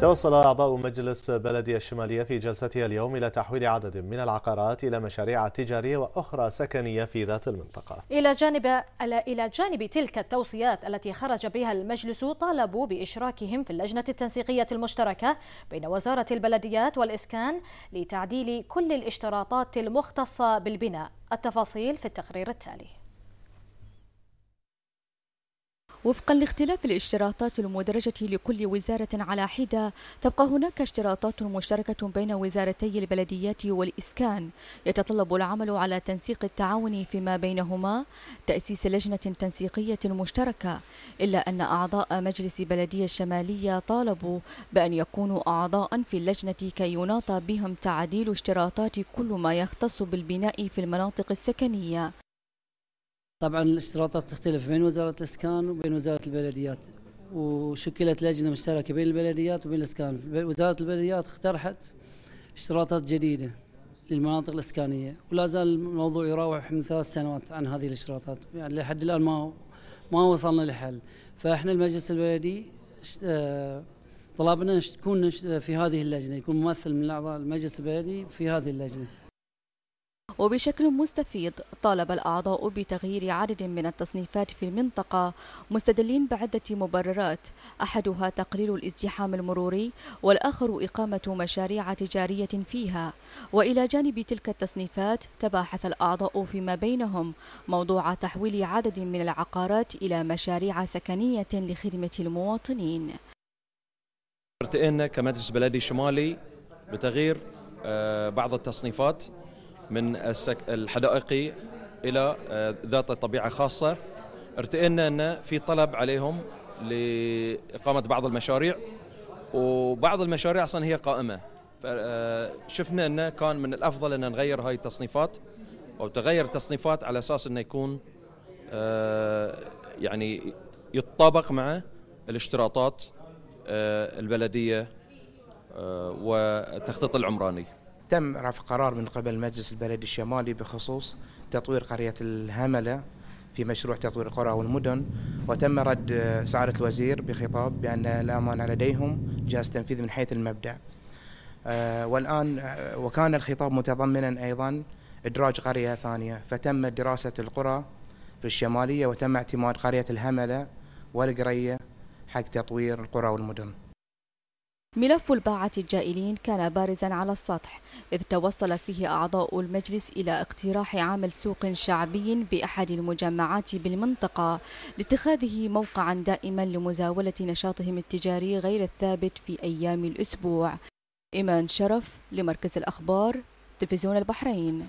توصل أعضاء مجلس بلدية الشمالية في جلستها اليوم إلى تحويل عدد من العقارات إلى مشاريع تجارية وأخرى سكنية في ذات المنطقة إلى جانب, إلى جانب تلك التوصيات التي خرج بها المجلس طالبوا بإشراكهم في اللجنة التنسيقية المشتركة بين وزارة البلديات والإسكان لتعديل كل الاشتراطات المختصة بالبناء التفاصيل في التقرير التالي وفقا لاختلاف الاشتراطات المدرجة لكل وزارة على حدة تبقى هناك اشتراطات مشتركة بين وزارتي البلديات والإسكان يتطلب العمل على تنسيق التعاون فيما بينهما تأسيس لجنة تنسيقية مشتركة إلا أن أعضاء مجلس بلدية الشمالية طالبوا بأن يكونوا أعضاء في اللجنة كي يناط بهم تعديل اشتراطات كل ما يختص بالبناء في المناطق السكنية طبعا الاشتراطات تختلف بين وزارة الإسكان وبين وزارة البلديات وشكلت لجنة مشتركة بين البلديات وبين الإسكان وزارة البلديات اقترحت اشتراطات جديدة للمناطق الإسكانية ولا زال الموضوع يراوح من ثلاث سنوات عن هذه الاشتراطات يعني لحد الآن ما ما وصلنا لحل فإحنا المجلس البلدي آه، طلبنا تكون في هذه اللجنة يكون ممثل من أعضاء المجلس البلدي في هذه اللجنة وبشكل مستفيض طالب الأعضاء بتغيير عدد من التصنيفات في المنطقة مستدلين بعدة مبررات أحدها تقليل الازدحام المروري والآخر إقامة مشاريع تجارية فيها وإلى جانب تلك التصنيفات تباحث الأعضاء فيما بينهم موضوع تحويل عدد من العقارات إلى مشاريع سكنية لخدمة المواطنين ارتئينا كمجلس بلدي شمالي بتغيير آه، بعض التصنيفات من الحدائقي الى آه، ذات طبيعه خاصه ارتئينا ان في طلب عليهم لاقامه بعض المشاريع وبعض المشاريع اصلا هي قائمه فشفنا آه، انه كان من الافضل ان نغير هاي التصنيفات او تغير التصنيفات على اساس انه يكون آه، يعني يتطابق مع الاشتراطات البلديه والتخطيط العمراني تم رفع قرار من قبل المجلس البلدي الشمالي بخصوص تطوير قرية الهملة في مشروع تطوير القرى والمدن وتم رد سعادة الوزير بخطاب بأن الأمانة لديهم جهاز تنفيذ من حيث المبدأ آه، والآن آه، وكان الخطاب متضمنا أيضا إدراج قرية ثانية فتم دراسة القرى في الشمالية وتم اعتماد قرية الهملة والقرية حق تطوير القرى والمدن ملف الباعة الجائلين كان بارزا على السطح إذ توصل فيه أعضاء المجلس إلى اقتراح عمل سوق شعبي بأحد المجمعات بالمنطقة لاتخاذه موقعا دائما لمزاولة نشاطهم التجاري غير الثابت في أيام الأسبوع إيمان شرف لمركز الأخبار تلفزيون البحرين